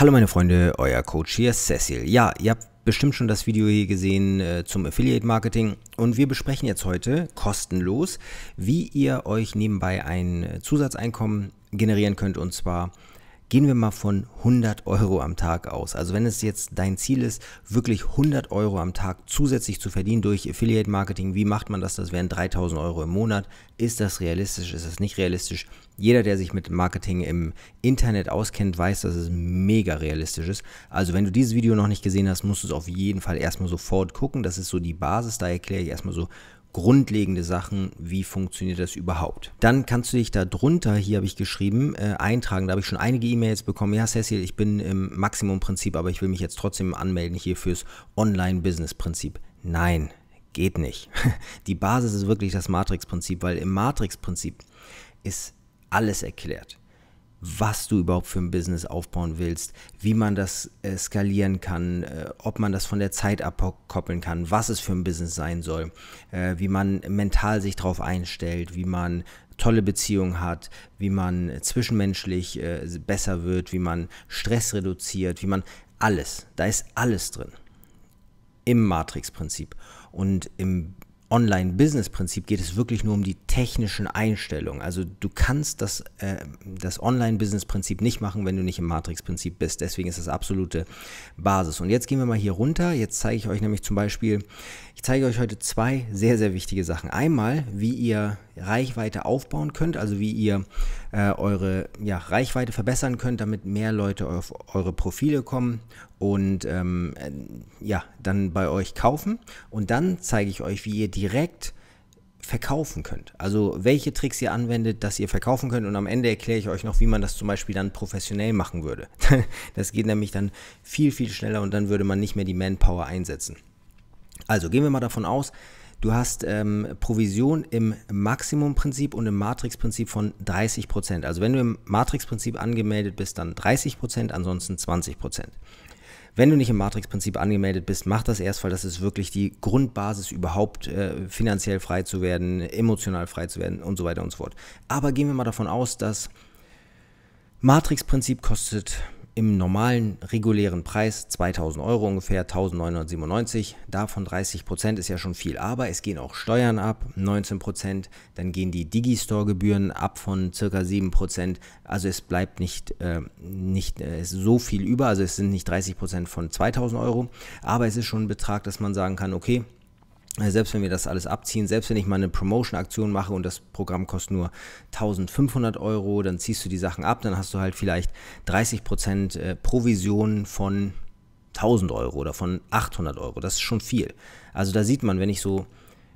Hallo meine Freunde, euer Coach hier, Cecil. Ja, ihr habt bestimmt schon das Video hier gesehen äh, zum Affiliate Marketing und wir besprechen jetzt heute kostenlos, wie ihr euch nebenbei ein äh, Zusatzeinkommen generieren könnt und zwar Gehen wir mal von 100 Euro am Tag aus. Also wenn es jetzt dein Ziel ist, wirklich 100 Euro am Tag zusätzlich zu verdienen durch Affiliate Marketing, wie macht man das? Das wären 3000 Euro im Monat. Ist das realistisch? Ist das nicht realistisch? Jeder, der sich mit Marketing im Internet auskennt, weiß, dass es mega realistisch ist. Also wenn du dieses Video noch nicht gesehen hast, musst du es auf jeden Fall erstmal sofort gucken. Das ist so die Basis. Da erkläre ich erstmal so grundlegende Sachen, wie funktioniert das überhaupt. Dann kannst du dich da drunter, hier habe ich geschrieben, äh, eintragen. Da habe ich schon einige E-Mails bekommen. Ja, Cecil, ich bin im Maximum-Prinzip, aber ich will mich jetzt trotzdem anmelden hier fürs Online-Business-Prinzip. Nein, geht nicht. Die Basis ist wirklich das Matrix-Prinzip, weil im Matrix-Prinzip ist alles erklärt was du überhaupt für ein Business aufbauen willst, wie man das äh, skalieren kann, äh, ob man das von der Zeit abkoppeln kann, was es für ein Business sein soll, äh, wie man mental sich darauf einstellt, wie man tolle Beziehungen hat, wie man zwischenmenschlich äh, besser wird, wie man Stress reduziert, wie man alles, da ist alles drin im Matrix-Prinzip. Und im Online-Business-Prinzip geht es wirklich nur um die technischen Einstellungen. Also du kannst das, äh, das Online-Business-Prinzip nicht machen, wenn du nicht im Matrix-Prinzip bist. Deswegen ist das absolute Basis. Und jetzt gehen wir mal hier runter. Jetzt zeige ich euch nämlich zum Beispiel, ich zeige euch heute zwei sehr, sehr wichtige Sachen. Einmal, wie ihr Reichweite aufbauen könnt, also wie ihr äh, eure ja, Reichweite verbessern könnt, damit mehr Leute auf eure Profile kommen und ähm, äh, ja, dann bei euch kaufen. Und dann zeige ich euch, wie ihr direkt verkaufen könnt. Also welche Tricks ihr anwendet, dass ihr verkaufen könnt. Und am Ende erkläre ich euch noch, wie man das zum Beispiel dann professionell machen würde. Das geht nämlich dann viel, viel schneller und dann würde man nicht mehr die Manpower einsetzen. Also gehen wir mal davon aus, Du hast ähm, Provision im Maximumprinzip und im Matrixprinzip von 30 Prozent. Also wenn du im Matrixprinzip angemeldet bist, dann 30 Prozent, ansonsten 20 Prozent. Wenn du nicht im Matrix-Prinzip angemeldet bist, mach das erst, weil das ist wirklich die Grundbasis überhaupt, äh, finanziell frei zu werden, emotional frei zu werden und so weiter und so fort. Aber gehen wir mal davon aus, dass Matrix-Prinzip kostet im normalen, regulären Preis 2000 Euro ungefähr, 1997. Davon 30 Prozent ist ja schon viel, aber es gehen auch Steuern ab, 19 Prozent. Dann gehen die Digistore-Gebühren ab von circa 7 Prozent. Also es bleibt nicht, äh, nicht äh, so viel über. Also es sind nicht 30 Prozent von 2000 Euro, aber es ist schon ein Betrag, dass man sagen kann, okay, äh, selbst wenn wir das alles abziehen, selbst wenn ich mal eine Promotion-Aktion mache und das Programm kostet nur 1500 Euro, dann ziehst du die Sachen ab, dann hast du halt vielleicht 30% äh, Provision von 1000 Euro oder von 800 Euro. Das ist schon viel. Also da sieht man, wenn ich so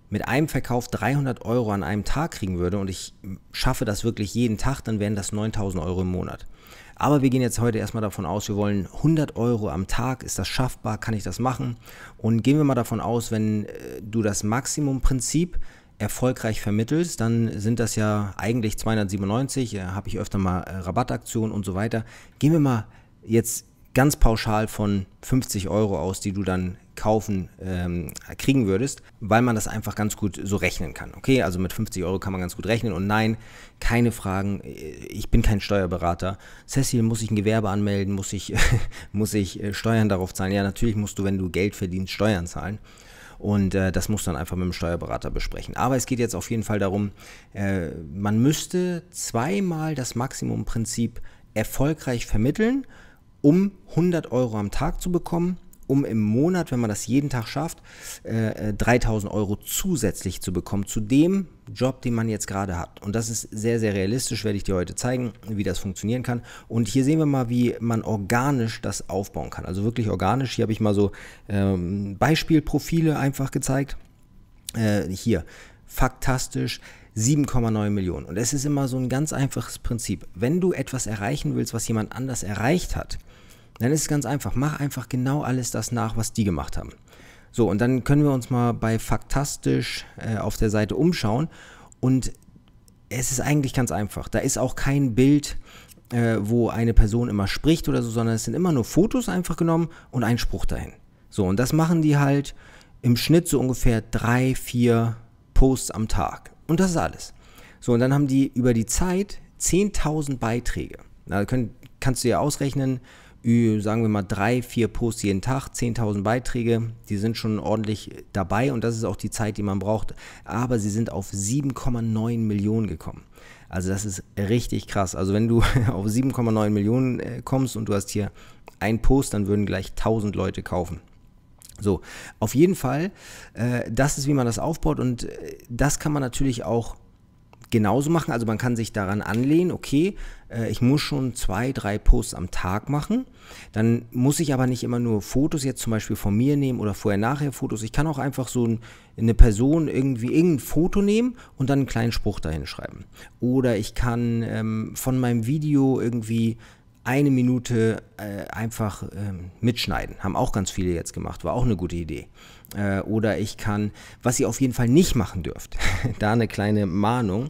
mit einem Verkauf 300 Euro an einem Tag kriegen würde und ich schaffe das wirklich jeden Tag, dann wären das 9000 Euro im Monat. Aber wir gehen jetzt heute erstmal davon aus, wir wollen 100 Euro am Tag. Ist das schaffbar? Kann ich das machen? Und gehen wir mal davon aus, wenn äh, du das Maximumprinzip erfolgreich vermittelst, dann sind das ja eigentlich 297, äh, habe ich öfter mal äh, Rabattaktionen und so weiter. Gehen wir mal jetzt ganz pauschal von 50 Euro aus, die du dann kaufen, ähm, kriegen würdest, weil man das einfach ganz gut so rechnen kann. Okay, also mit 50 Euro kann man ganz gut rechnen und nein, keine Fragen, äh, ich bin kein Steuerberater. Cecil, muss ich ein Gewerbe anmelden, muss ich, muss ich äh, Steuern darauf zahlen? Ja, natürlich musst du, wenn du Geld verdienst, Steuern zahlen. Und äh, das muss dann einfach mit dem Steuerberater besprechen. Aber es geht jetzt auf jeden Fall darum, äh, man müsste zweimal das Maximumprinzip erfolgreich vermitteln, um 100 Euro am Tag zu bekommen um im Monat, wenn man das jeden Tag schafft, äh, 3000 äh, Euro zusätzlich zu bekommen zu dem Job, den man jetzt gerade hat. Und das ist sehr, sehr realistisch, werde ich dir heute zeigen, wie das funktionieren kann. Und hier sehen wir mal, wie man organisch das aufbauen kann. Also wirklich organisch. Hier habe ich mal so ähm, Beispielprofile einfach gezeigt. Äh, hier, faktastisch. 7,9 Millionen. Und es ist immer so ein ganz einfaches Prinzip. Wenn du etwas erreichen willst, was jemand anders erreicht hat, dann ist es ganz einfach. Mach einfach genau alles das nach, was die gemacht haben. So, und dann können wir uns mal bei Faktastisch äh, auf der Seite umschauen. Und es ist eigentlich ganz einfach. Da ist auch kein Bild, äh, wo eine Person immer spricht oder so, sondern es sind immer nur Fotos einfach genommen und ein Spruch dahin. So, und das machen die halt im Schnitt so ungefähr drei, vier Posts am Tag. Und das ist alles. So, und dann haben die über die Zeit 10.000 Beiträge. Da können, kannst du ja ausrechnen, sagen wir mal, drei, vier Posts jeden Tag, 10.000 Beiträge, die sind schon ordentlich dabei und das ist auch die Zeit, die man braucht. Aber sie sind auf 7,9 Millionen gekommen. Also das ist richtig krass. Also wenn du auf 7,9 Millionen äh, kommst und du hast hier einen Post, dann würden gleich 1000 Leute kaufen. So, auf jeden Fall, äh, das ist, wie man das aufbaut und äh, das kann man natürlich auch genauso machen. Also man kann sich daran anlehnen, okay, äh, ich muss schon zwei, drei Posts am Tag machen. Dann muss ich aber nicht immer nur Fotos jetzt zum Beispiel von mir nehmen oder vorher-nachher-Fotos. Ich kann auch einfach so ein, eine Person irgendwie irgendein Foto nehmen und dann einen kleinen Spruch dahin schreiben. Oder ich kann ähm, von meinem Video irgendwie eine Minute äh, einfach ähm, mitschneiden. Haben auch ganz viele jetzt gemacht, war auch eine gute Idee. Äh, oder ich kann, was ihr auf jeden Fall nicht machen dürft, da eine kleine Mahnung.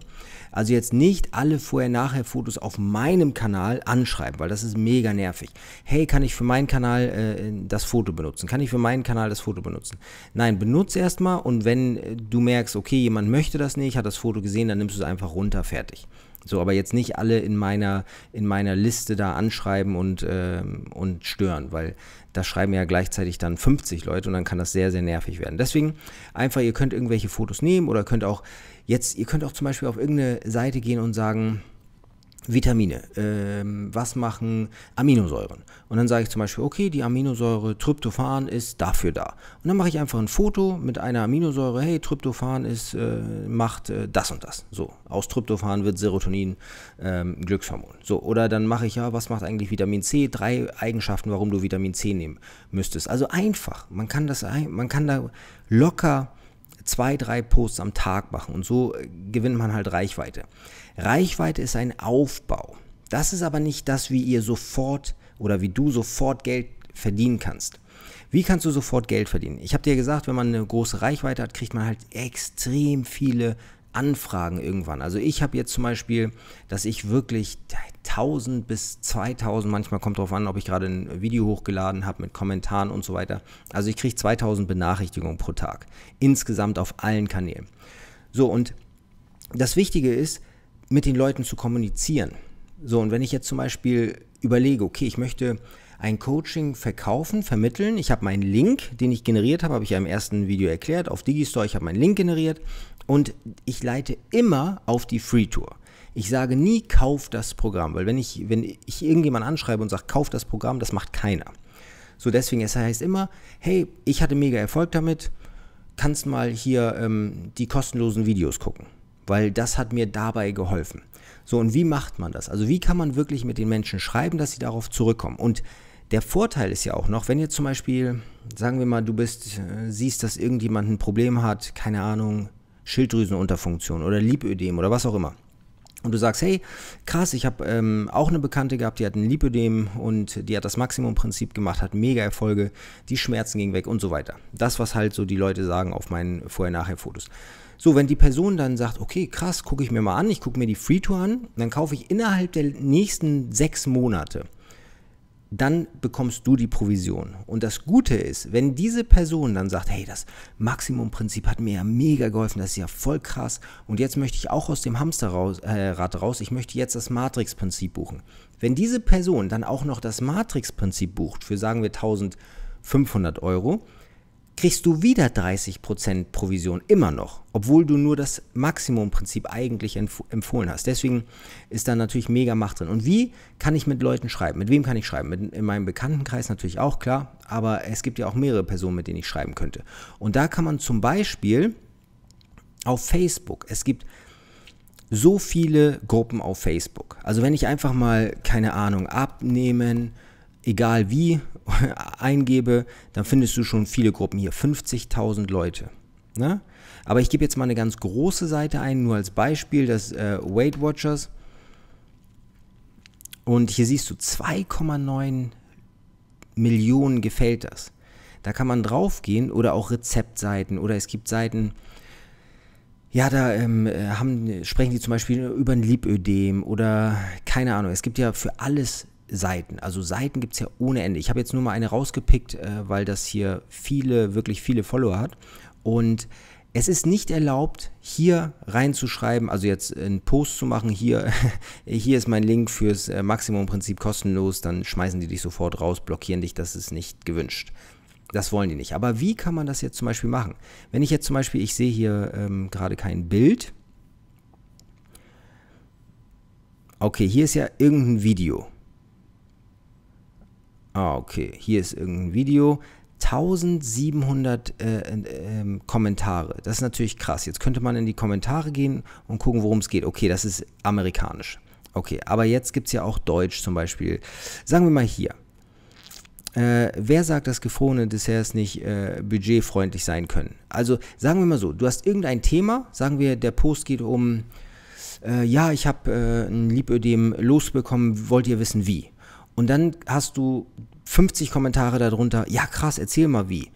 Also jetzt nicht alle Vorher-Nachher-Fotos auf meinem Kanal anschreiben, weil das ist mega nervig. Hey, kann ich für meinen Kanal äh, das Foto benutzen? Kann ich für meinen Kanal das Foto benutzen? Nein, benutze erstmal und wenn äh, du merkst, okay, jemand möchte das nicht, hat das Foto gesehen, dann nimmst du es einfach runter, fertig. So, aber jetzt nicht alle in meiner, in meiner Liste da anschreiben und, ähm, und stören, weil da schreiben ja gleichzeitig dann 50 Leute und dann kann das sehr, sehr nervig werden. Deswegen einfach, ihr könnt irgendwelche Fotos nehmen oder könnt auch jetzt, ihr könnt auch zum Beispiel auf irgendeine Seite gehen und sagen, Vitamine, ähm, was machen Aminosäuren? Und dann sage ich zum Beispiel, okay, die Aminosäure Tryptophan ist dafür da. Und dann mache ich einfach ein Foto mit einer Aminosäure, hey, Tryptophan ist, äh, macht äh, das und das. So, aus Tryptophan wird Serotonin ähm, Glückshormon. So, oder dann mache ich ja, was macht eigentlich Vitamin C? Drei Eigenschaften, warum du Vitamin C nehmen müsstest. Also einfach, man kann das, man kann da locker zwei, drei Posts am Tag machen und so äh, gewinnt man halt Reichweite. Reichweite ist ein Aufbau. Das ist aber nicht das, wie ihr sofort oder wie du sofort Geld verdienen kannst. Wie kannst du sofort Geld verdienen? Ich habe dir gesagt, wenn man eine große Reichweite hat, kriegt man halt extrem viele Anfragen irgendwann. Also ich habe jetzt zum Beispiel, dass ich wirklich 1000 bis 2000, manchmal kommt darauf an, ob ich gerade ein Video hochgeladen habe mit Kommentaren und so weiter. Also ich kriege 2000 Benachrichtigungen pro Tag. Insgesamt auf allen Kanälen. So und das Wichtige ist, mit den Leuten zu kommunizieren. So und wenn ich jetzt zum Beispiel überlege, okay, ich möchte ein Coaching verkaufen, vermitteln. Ich habe meinen Link, den ich generiert habe, habe ich ja im ersten Video erklärt, auf Digistore. Ich habe meinen Link generiert und ich leite immer auf die Free Tour. Ich sage nie, kauf das Programm, weil wenn ich, wenn ich irgendjemand anschreibe und sage, kauf das Programm, das macht keiner. So deswegen, es heißt immer, hey, ich hatte mega Erfolg damit, kannst mal hier ähm, die kostenlosen Videos gucken, weil das hat mir dabei geholfen. So und wie macht man das? Also wie kann man wirklich mit den Menschen schreiben, dass sie darauf zurückkommen? Und der Vorteil ist ja auch noch, wenn ihr zum Beispiel, sagen wir mal, du bist, äh, siehst, dass irgendjemand ein Problem hat, keine Ahnung, Schilddrüsenunterfunktion oder Lipödem oder was auch immer. Und du sagst, hey, krass, ich habe ähm, auch eine Bekannte gehabt, die hat ein Lipödem und die hat das Maximumprinzip gemacht, hat mega Erfolge, die Schmerzen gingen weg und so weiter. Das, was halt so die Leute sagen auf meinen Vorher-Nachher-Fotos. So, wenn die Person dann sagt, okay, krass, gucke ich mir mal an, ich gucke mir die Free Tour an, dann kaufe ich innerhalb der nächsten sechs Monate dann bekommst du die Provision. Und das Gute ist, wenn diese Person dann sagt, hey, das Maximumprinzip hat mir ja mega geholfen, das ist ja voll krass und jetzt möchte ich auch aus dem Hamsterrad äh, raus, ich möchte jetzt das Matrix-Prinzip buchen. Wenn diese Person dann auch noch das Matrix-Prinzip bucht für, sagen wir, 1500 Euro, kriegst du wieder 30% Provision immer noch, obwohl du nur das Maximumprinzip eigentlich empfohlen hast. Deswegen ist da natürlich mega Macht drin. Und wie kann ich mit Leuten schreiben? Mit wem kann ich schreiben? Mit, in meinem Bekanntenkreis natürlich auch, klar, aber es gibt ja auch mehrere Personen, mit denen ich schreiben könnte. Und da kann man zum Beispiel auf Facebook, es gibt so viele Gruppen auf Facebook. Also wenn ich einfach mal, keine Ahnung, abnehmen, egal wie, eingebe, dann findest du schon viele Gruppen hier, 50.000 Leute. Ne? Aber ich gebe jetzt mal eine ganz große Seite ein, nur als Beispiel, das äh, Weight Watchers. Und hier siehst du 2,9 Millionen gefällt das. Da kann man draufgehen oder auch Rezeptseiten oder es gibt Seiten, ja, da ähm, haben, sprechen die zum Beispiel über ein Lipödem oder keine Ahnung. Es gibt ja für alles Seiten. Also Seiten gibt es ja ohne Ende. Ich habe jetzt nur mal eine rausgepickt, äh, weil das hier viele, wirklich viele Follower hat. Und es ist nicht erlaubt, hier reinzuschreiben, also jetzt einen Post zu machen, hier, hier ist mein Link fürs äh, Maximumprinzip kostenlos, dann schmeißen die dich sofort raus, blockieren dich, das ist nicht gewünscht. Das wollen die nicht. Aber wie kann man das jetzt zum Beispiel machen? Wenn ich jetzt zum Beispiel, ich sehe hier ähm, gerade kein Bild. Okay, hier ist ja irgendein Video. Ah, okay. Hier ist irgendein Video. 1700 äh, äh, Kommentare. Das ist natürlich krass. Jetzt könnte man in die Kommentare gehen und gucken, worum es geht. Okay, das ist amerikanisch. Okay, aber jetzt gibt es ja auch Deutsch zum Beispiel. Sagen wir mal hier. Äh, wer sagt, dass gefrorene Desserts nicht äh, budgetfreundlich sein können? Also sagen wir mal so, du hast irgendein Thema, sagen wir, der Post geht um, äh, ja, ich habe äh, ein Liebödem losbekommen, wollt ihr wissen wie? Und dann hast du 50 Kommentare darunter, ja krass, erzähl mal wie.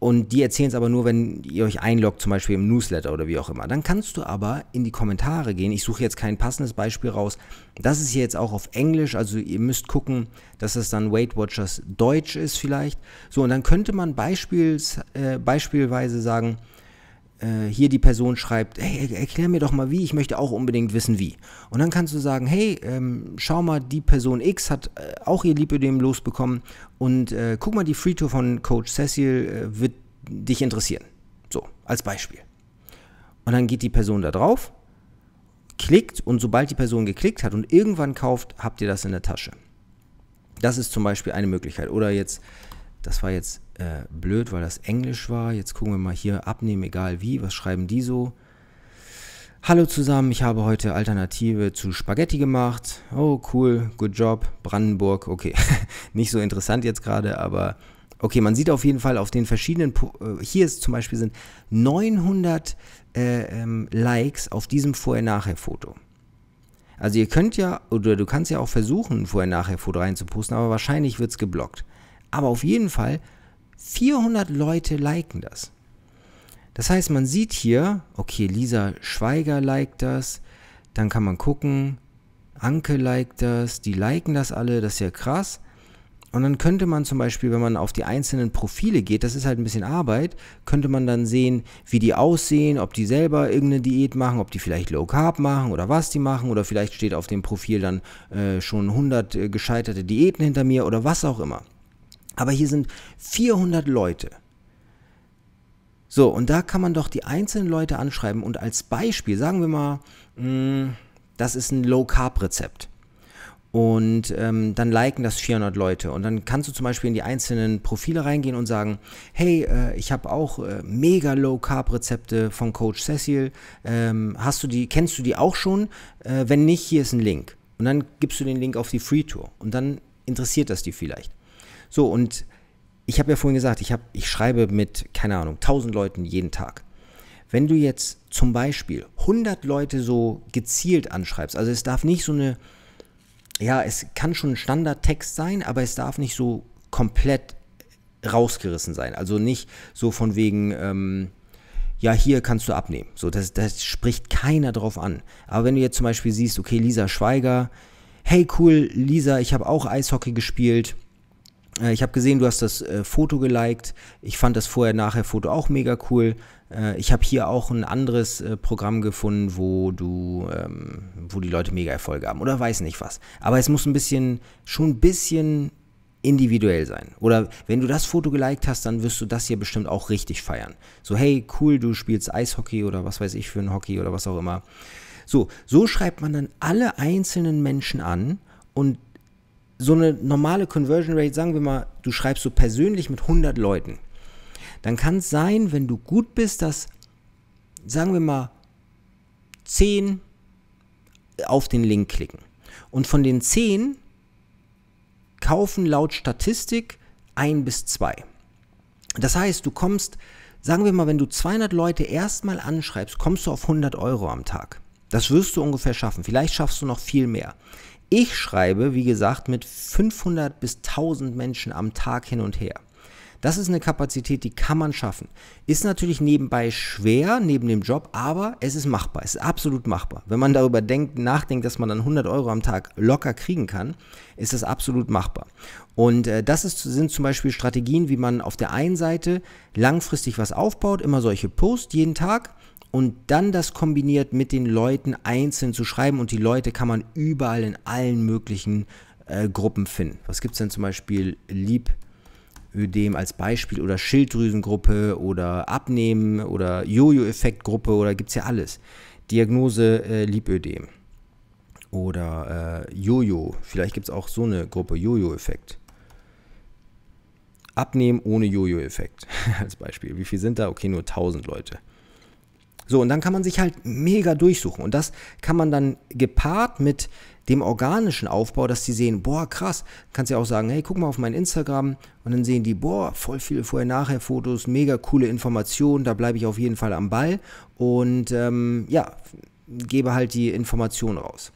Und die erzählen es aber nur, wenn ihr euch einloggt, zum Beispiel im Newsletter oder wie auch immer. Dann kannst du aber in die Kommentare gehen. Ich suche jetzt kein passendes Beispiel raus. Das ist hier jetzt auch auf Englisch, also ihr müsst gucken, dass es dann Weight Watchers Deutsch ist vielleicht. So, und dann könnte man beispiels, äh, beispielsweise sagen, äh, hier die Person schreibt, hey, erklär mir doch mal wie, ich möchte auch unbedingt wissen wie. Und dann kannst du sagen, hey, ähm, schau mal, die Person X hat äh, auch ihr Lipödem losbekommen und äh, guck mal, die Free Tour von Coach Cecil äh, wird dich interessieren. So, als Beispiel. Und dann geht die Person da drauf, klickt und sobald die Person geklickt hat und irgendwann kauft, habt ihr das in der Tasche. Das ist zum Beispiel eine Möglichkeit. Oder jetzt das war jetzt äh, blöd, weil das Englisch war. Jetzt gucken wir mal hier abnehmen, egal wie. Was schreiben die so? Hallo zusammen, ich habe heute Alternative zu Spaghetti gemacht. Oh, cool, good job. Brandenburg, okay. Nicht so interessant jetzt gerade, aber okay, man sieht auf jeden Fall auf den verschiedenen. Po äh, Hier ist zum Beispiel sind 900 äh, ähm, Likes auf diesem Vorher-Nachher-Foto. Also ihr könnt ja, oder du kannst ja auch versuchen, ein Vorher-Nachher-Foto reinzuposten, aber wahrscheinlich wird es geblockt. Aber auf jeden Fall 400 Leute liken das. Das heißt, man sieht hier, okay, Lisa Schweiger liked das, dann kann man gucken, Anke liked das, die liken das alle, das ist ja krass. Und dann könnte man zum Beispiel, wenn man auf die einzelnen Profile geht, das ist halt ein bisschen Arbeit, könnte man dann sehen, wie die aussehen, ob die selber irgendeine Diät machen, ob die vielleicht Low Carb machen oder was die machen oder vielleicht steht auf dem Profil dann äh, schon 100 äh, gescheiterte Diäten hinter mir oder was auch immer. Aber hier sind 400 Leute. So, und da kann man doch die einzelnen Leute anschreiben und als Beispiel, sagen wir mal, mh, hm, das ist ein Low-Carb-Rezept. Und ähm, dann liken das 400 Leute. Und dann kannst du zum Beispiel in die einzelnen Profile reingehen und sagen, hey, äh, ich habe auch äh, mega Low-Carb-Rezepte von Coach Cecil. Ähm, hast du die, kennst du die auch schon? Äh, wenn nicht, hier ist ein Link. Und dann gibst du den Link auf die Free Tour. Und dann interessiert das die vielleicht. So, und ich habe ja vorhin gesagt, ich, hab, ich schreibe mit, keine Ahnung, 1000 Leuten jeden Tag. Wenn du jetzt zum Beispiel 100 Leute so gezielt anschreibst, also es darf nicht so eine, ja, es kann schon ein Standardtext sein, aber es darf nicht so komplett rausgerissen sein. Also nicht so von wegen, ähm, ja, hier kannst du abnehmen. So, das, das spricht keiner drauf an. Aber wenn du jetzt zum Beispiel siehst, okay, Lisa Schweiger, hey cool, Lisa, ich habe auch Eishockey gespielt äh, ich habe gesehen, du hast das äh, Foto geliked. Ich fand das vorher-nachher-Foto auch mega cool. Äh, ich habe hier auch ein anderes äh, Programm gefunden, wo du, ähm, wo die Leute mega Erfolge haben oder weiß nicht was. Aber es muss ein bisschen, schon ein bisschen individuell sein. Oder wenn du das Foto geliked hast, dann wirst du das hier bestimmt auch richtig feiern. So, hey, cool, du spielst Eishockey oder was weiß ich für ein Hockey oder was auch immer. So, so schreibt man dann alle einzelnen Menschen an und so eine normale Conversion Rate, sagen wir mal, du schreibst so persönlich mit 100 Leuten, dann kann es sein, wenn du gut bist, dass, sagen wir mal, 10 auf den Link klicken. Und von den 10 kaufen laut Statistik 1 bis 2. Das heißt, du kommst, sagen wir mal, wenn du 200 Leute erstmal anschreibst, kommst du auf 100 Euro am Tag. Das wirst du ungefähr schaffen. Vielleicht schaffst du noch viel mehr. Ich schreibe, wie gesagt, mit 500 bis 1000 Menschen am Tag hin und her. Das ist eine Kapazität, die kann man schaffen. Ist natürlich nebenbei schwer, neben dem Job, aber es ist machbar. Es ist absolut machbar. Wenn man darüber denkt, nachdenkt, dass man dann 100 Euro am Tag locker kriegen kann, ist das absolut machbar. Und äh, das ist, sind zum Beispiel Strategien, wie man auf der einen Seite langfristig was aufbaut, immer solche Posts jeden Tag und dann das kombiniert mit den Leuten einzeln zu schreiben und die Leute kann man überall in allen möglichen äh, Gruppen finden. Was gibt es denn zum Beispiel Liebödem als Beispiel oder Schilddrüsengruppe oder Abnehmen oder Jojo-Effektgruppe oder gibt es ja alles. Diagnose äh, Liebödem oder äh, Jojo. Vielleicht gibt es auch so eine Gruppe, Jojo-Effekt. Abnehmen ohne Jojo-Effekt als Beispiel. Wie viel sind da? Okay, nur 1000 Leute. So, und dann kann man sich halt mega durchsuchen. Und das kann man dann gepaart mit dem organischen Aufbau, dass die sehen, boah, krass, kannst ja auch sagen, hey, guck mal auf mein Instagram und dann sehen die, boah, voll viele Vorher-Nachher-Fotos, mega coole Informationen, da bleibe ich auf jeden Fall am Ball und ähm, ja, gebe halt die Informationen raus.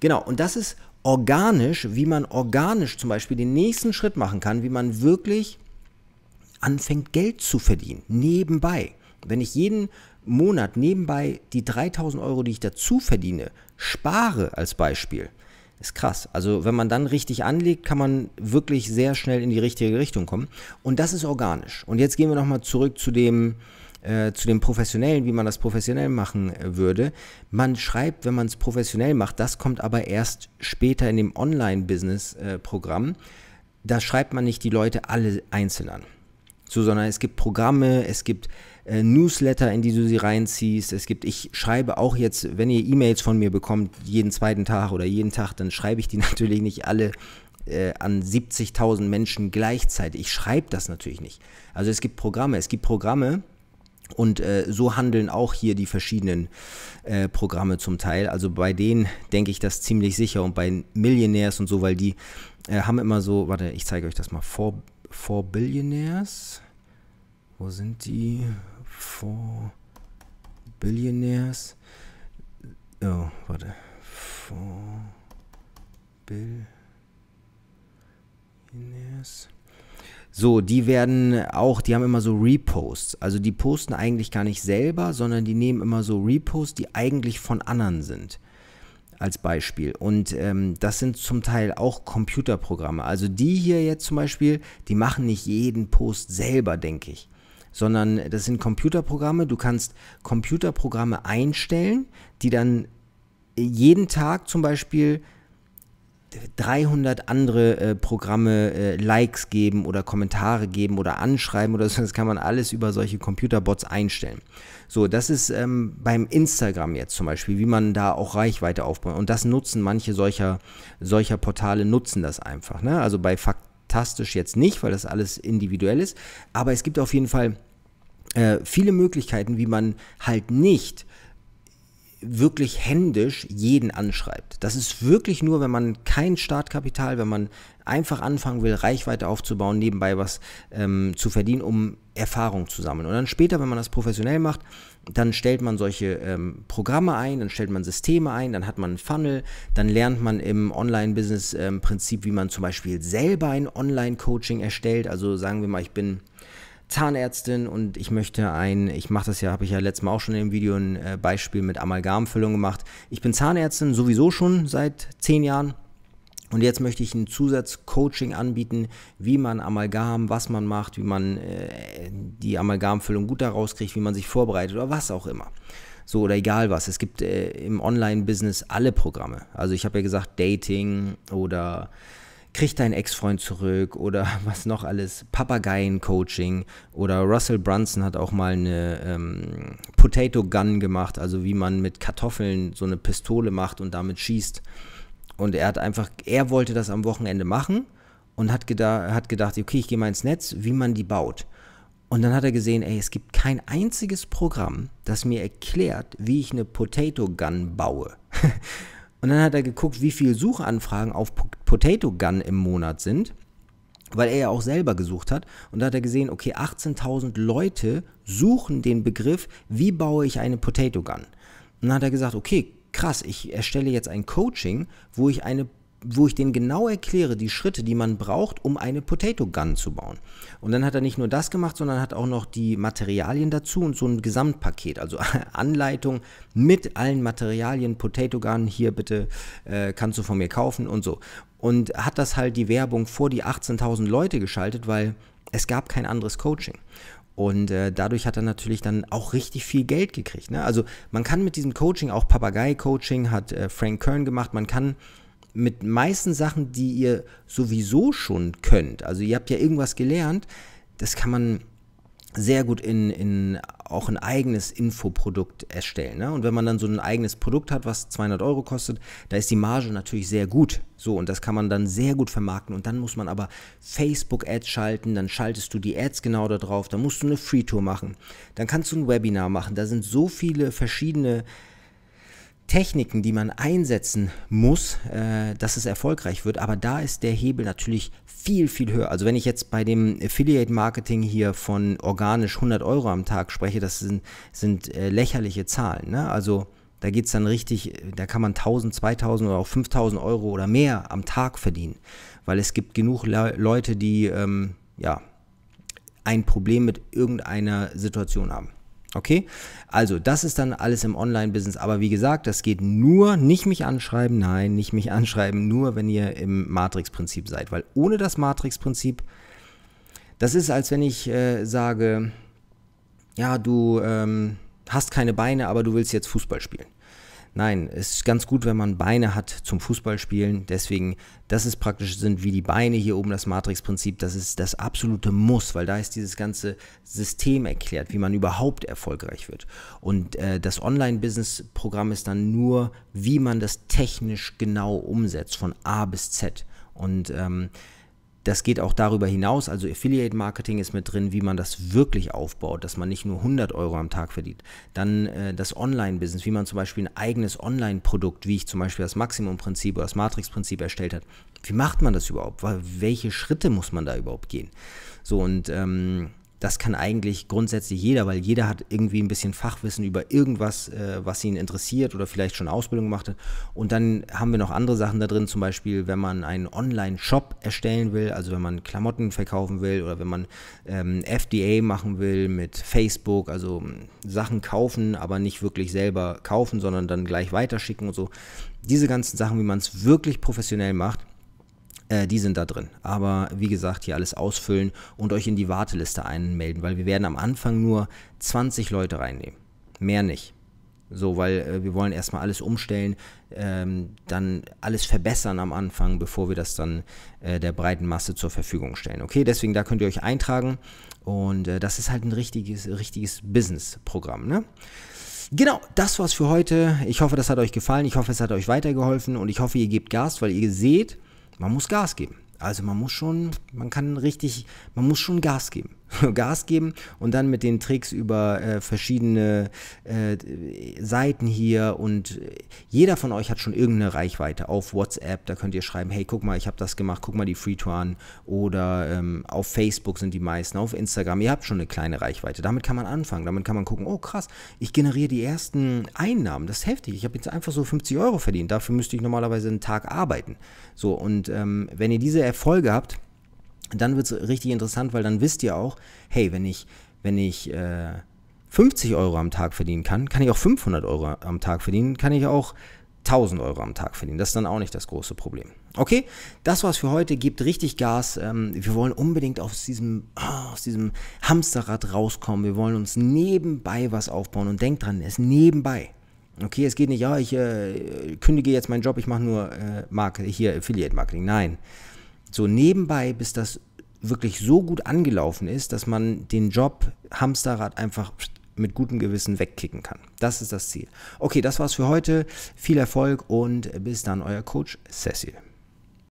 Genau, und das ist organisch, wie man organisch zum Beispiel den nächsten Schritt machen kann, wie man wirklich anfängt, Geld zu verdienen, nebenbei. Wenn ich jeden Monat nebenbei die 3000 Euro, die ich dazu verdiene, spare als Beispiel, ist krass. Also wenn man dann richtig anlegt, kann man wirklich sehr schnell in die richtige Richtung kommen. Und das ist organisch. Und jetzt gehen wir nochmal zurück zu dem, äh, zu dem Professionellen, wie man das professionell machen äh, würde. Man schreibt, wenn man es professionell macht, das kommt aber erst später in dem Online-Business-Programm. Äh, da schreibt man nicht die Leute alle einzeln an. So, sondern es gibt Programme, es gibt äh, Newsletter, in die du sie reinziehst. Es gibt, ich schreibe auch jetzt, wenn ihr E-Mails von mir bekommt, jeden zweiten Tag oder jeden Tag, dann schreibe ich die natürlich nicht alle äh, an 70.000 Menschen gleichzeitig. Ich schreibe das natürlich nicht. Also es gibt Programme, es gibt Programme, und äh, so handeln auch hier die verschiedenen äh, Programme zum Teil. Also bei denen denke ich das ziemlich sicher und bei Millionärs und so, weil die äh, haben immer so, warte, ich zeige euch das mal, vor, vor Billionaires, wo sind die? for Billionaires. Oh, warte. For Billionaires. So, die werden auch, die haben immer so Reposts. Also die posten eigentlich gar nicht selber, sondern die nehmen immer so Reposts, die eigentlich von anderen sind. Als Beispiel. Und ähm, das sind zum Teil auch Computerprogramme. Also die hier jetzt zum Beispiel, die machen nicht jeden Post selber, denke ich sondern das sind Computerprogramme. Du kannst Computerprogramme einstellen, die dann jeden Tag zum Beispiel 300 andere äh, Programme äh, Likes geben oder Kommentare geben oder anschreiben oder so. Das kann man alles über solche Computerbots einstellen. So, das ist ähm, beim Instagram jetzt zum Beispiel, wie man da auch Reichweite aufbaut. Und das nutzen manche solcher, solcher Portale, nutzen das einfach. Ne? Also bei Fakten fantastisch jetzt nicht, weil das alles individuell ist, aber es gibt auf jeden Fall äh, viele Möglichkeiten, wie man halt nicht wirklich händisch jeden anschreibt. Das ist wirklich nur, wenn man kein Startkapital, wenn man einfach anfangen will, Reichweite aufzubauen, nebenbei was ähm, zu verdienen, um Erfahrung zu sammeln. Und dann später, wenn man das professionell macht, dann stellt man solche ähm, Programme ein, dann stellt man Systeme ein, dann hat man einen Funnel, dann lernt man im Online-Business-Prinzip, ähm, wie man zum Beispiel selber ein Online-Coaching erstellt. Also sagen wir mal, ich bin Zahnärztin und ich möchte ein, ich mache das ja, habe ich ja letztes Mal auch schon im Video ein äh, Beispiel mit Amalgamfüllung gemacht. Ich bin Zahnärztin sowieso schon seit zehn Jahren und jetzt möchte ich ein Zusatzcoaching anbieten, wie man Amalgam, was man macht, wie man äh, die Amalgamfüllung gut daraus kriegt, wie man sich vorbereitet oder was auch immer. So oder egal was. Es gibt äh, im Online-Business alle Programme. Also ich habe ja gesagt, Dating oder krieg deinen Ex-Freund zurück oder was noch alles, Papageien-Coaching oder Russell Brunson hat auch mal eine ähm, Potato Gun gemacht, also wie man mit Kartoffeln so eine Pistole macht und damit schießt. Und er hat einfach, er wollte das am Wochenende machen und hat, geda hat gedacht, okay, ich gehe mal ins Netz, wie man die baut. Und dann hat er gesehen, ey, es gibt kein einziges Programm, das mir erklärt, wie ich eine Potato Gun baue. und dann hat er geguckt, wie viele Suchanfragen auf po Potato Gun im Monat sind, weil er ja auch selber gesucht hat. Und da hat er gesehen, okay, 18.000 Leute suchen den Begriff, wie baue ich eine Potato Gun. Und dann hat er gesagt, okay, krass, ich erstelle jetzt ein Coaching, wo ich eine wo ich denen genau erkläre, die Schritte, die man braucht, um eine Potato Gun zu bauen. Und dann hat er nicht nur das gemacht, sondern hat auch noch die Materialien dazu und so ein Gesamtpaket, also Anleitung mit allen Materialien, Potato Gun, hier bitte, äh, kannst du von mir kaufen und so. Und hat das halt die Werbung vor die 18.000 Leute geschaltet, weil es gab kein anderes Coaching. Und äh, dadurch hat er natürlich dann auch richtig viel Geld gekriegt. Ne? Also man kann mit diesem Coaching, auch Papagei-Coaching hat äh, Frank Kern gemacht, man kann mit meisten Sachen, die ihr sowieso schon könnt, also ihr habt ja irgendwas gelernt, das kann man sehr gut in, in auch ein eigenes Infoprodukt erstellen. Ne? Und wenn man dann so ein eigenes Produkt hat, was 200 Euro kostet, da ist die Marge natürlich sehr gut. So, und das kann man dann sehr gut vermarkten. Und dann muss man aber Facebook-Ads schalten, dann schaltest du die Ads genau da drauf, dann musst du eine Free-Tour machen, dann kannst du ein Webinar machen. Da sind so viele verschiedene Techniken, die man einsetzen muss, äh, dass es erfolgreich wird. Aber da ist der Hebel natürlich viel, viel höher. Also wenn ich jetzt bei dem Affiliate-Marketing hier von organisch 100 Euro am Tag spreche, das sind, sind äh, lächerliche Zahlen. Ne? Also da geht es dann richtig, da kann man 1000, 2000 oder auch 5000 Euro oder mehr am Tag verdienen, weil es gibt genug Le Leute, die ähm, ja, ein Problem mit irgendeiner Situation haben. Okay, also das ist dann alles im Online-Business. Aber wie gesagt, das geht nur, nicht mich anschreiben, nein, nicht mich anschreiben, nur wenn ihr im Matrix-Prinzip seid. Weil ohne das Matrix-Prinzip, das ist, als wenn ich äh, sage, ja, du ähm, hast keine Beine, aber du willst jetzt Fußball spielen. Nein, es ist ganz gut, wenn man Beine hat zum Fußballspielen. Deswegen, das ist praktisch, sind wie die Beine hier oben das Matrix-Prinzip. Das ist das absolute Muss, weil da ist dieses ganze System erklärt, wie man überhaupt erfolgreich wird. Und äh, das Online-Business-Programm ist dann nur, wie man das technisch genau umsetzt, von A bis Z. Und ähm, das geht auch darüber hinaus, also Affiliate Marketing ist mit drin, wie man das wirklich aufbaut, dass man nicht nur 100 Euro am Tag verdient. Dann äh, das Online-Business, wie man zum Beispiel ein eigenes Online-Produkt, wie ich zum Beispiel das Maximum-Prinzip oder das Matrix-Prinzip erstellt hat. Wie macht man das überhaupt? Welche Schritte muss man da überhaupt gehen? So und ähm, das kann eigentlich grundsätzlich jeder, weil jeder hat irgendwie ein bisschen Fachwissen über irgendwas, äh, was ihn interessiert oder vielleicht schon Ausbildung gemacht hat. Und dann haben wir noch andere Sachen da drin, zum Beispiel, wenn man einen Online-Shop erstellen will, also wenn man Klamotten verkaufen will oder wenn man ähm, FDA machen will mit Facebook, also ähm, Sachen kaufen, aber nicht wirklich selber kaufen, sondern dann gleich weiterschicken und so. Diese ganzen Sachen, wie man es wirklich professionell macht äh, die sind da drin. Aber wie gesagt, hier alles ausfüllen und euch in die Warteliste einmelden, weil wir werden am Anfang nur 20 Leute reinnehmen. Mehr nicht. So, weil äh, wir wollen erstmal alles umstellen, ähm, dann alles verbessern am Anfang, bevor wir das dann äh, der breiten Masse zur Verfügung stellen. Okay, deswegen da könnt ihr euch eintragen und äh, das ist halt ein richtiges, richtiges Business-Programm. Ne? Genau, das war's für heute. Ich hoffe, das hat euch gefallen. Ich hoffe, es hat euch weitergeholfen und ich hoffe, ihr gebt Gas, weil ihr seht, man muss Gas geben. Also man muss schon, man kann richtig, man muss schon Gas geben. Gas geben und dann mit den Tricks über äh, verschiedene äh, Seiten hier und äh, jeder von euch hat schon irgendeine Reichweite auf WhatsApp, da könnt ihr schreiben, hey, guck mal, ich habe das gemacht, guck mal die Free Tour an oder ähm, auf Facebook sind die meisten, auf Instagram, ihr habt schon eine kleine Reichweite, damit kann man anfangen, damit kann man gucken, oh krass, ich generiere die ersten Einnahmen, das ist heftig, ich habe jetzt einfach so 50 Euro verdient, dafür müsste ich normalerweise einen Tag arbeiten, so und ähm, wenn ihr diese Erfolge habt, dann wird es richtig interessant, weil dann wisst ihr auch, hey, wenn ich, wenn ich äh, 50 Euro am Tag verdienen kann, kann ich auch 500 Euro am Tag verdienen, kann ich auch 1000 Euro am Tag verdienen. Das ist dann auch nicht das große Problem. Okay, das war's für heute. Gebt richtig Gas. Ähm, wir wollen unbedingt aus diesem, ah, aus diesem Hamsterrad rauskommen. Wir wollen uns nebenbei was aufbauen. Und denkt dran, es ist nebenbei. Okay, es geht nicht, ja, ich äh, kündige jetzt meinen Job, ich mache nur äh, Marke, hier Affiliate-Marketing. Nein, so nebenbei, bis das wirklich so gut angelaufen ist, dass man den Job Hamsterrad einfach mit gutem Gewissen wegkicken kann. Das ist das Ziel. Okay, das war's für heute. Viel Erfolg und bis dann, euer Coach Cecil.